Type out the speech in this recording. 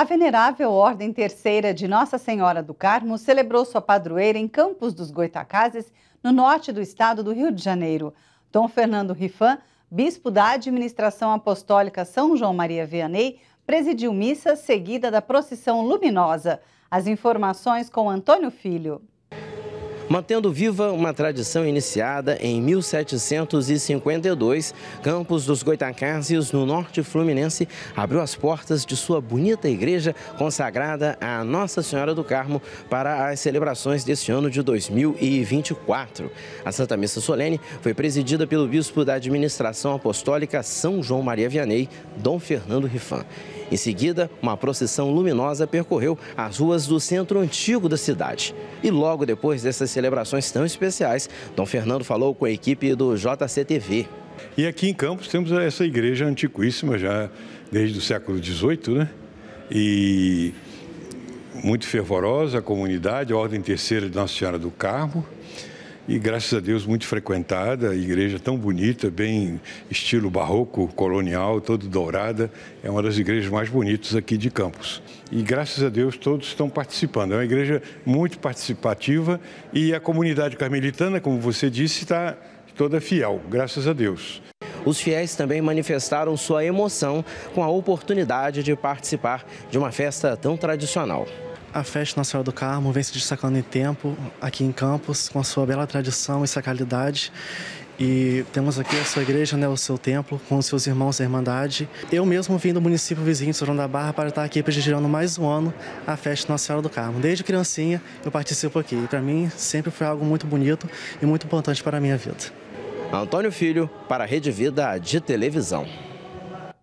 A venerável Ordem Terceira de Nossa Senhora do Carmo celebrou sua padroeira em Campos dos Goitacazes, no norte do estado do Rio de Janeiro. Dom Fernando Rifan, bispo da Administração Apostólica São João Maria Vianney, presidiu missa seguida da procissão luminosa. As informações com Antônio Filho mantendo viva uma tradição iniciada em 1752. Campos dos Goitacazes, no norte fluminense, abriu as portas de sua bonita igreja consagrada à Nossa Senhora do Carmo para as celebrações deste ano de 2024. A Santa Missa Solene foi presidida pelo bispo da administração apostólica São João Maria Vianney, Dom Fernando Rifan. Em seguida, uma procissão luminosa percorreu as ruas do centro antigo da cidade. E logo depois dessas celebrações tão especiais, Dom Fernando falou com a equipe do JCTV. E aqui em Campos temos essa igreja antiquíssima, já desde o século XVIII, né? E muito fervorosa a comunidade, a Ordem Terceira de Nossa Senhora do Carmo e graças a Deus muito frequentada, igreja tão bonita, bem estilo barroco, colonial, todo dourada, é uma das igrejas mais bonitas aqui de Campos. E graças a Deus todos estão participando. É uma igreja muito participativa e a comunidade carmelitana, como você disse, está toda fiel, graças a Deus. Os fiéis também manifestaram sua emoção com a oportunidade de participar de uma festa tão tradicional. A Festa Nacional do Carmo vem se destacando em tempo aqui em Campos, com a sua bela tradição e sacralidade. E temos aqui a sua igreja, né, o seu templo, com os seus irmãos da Irmandade. Eu mesmo vim do município vizinho de Sorão da Barra para estar aqui prestigiando mais um ano a festa Nossa Senhora do Carmo. Desde criancinha eu participo aqui e para mim sempre foi algo muito bonito e muito importante para a minha vida. Antônio Filho, para a Rede Vida de Televisão.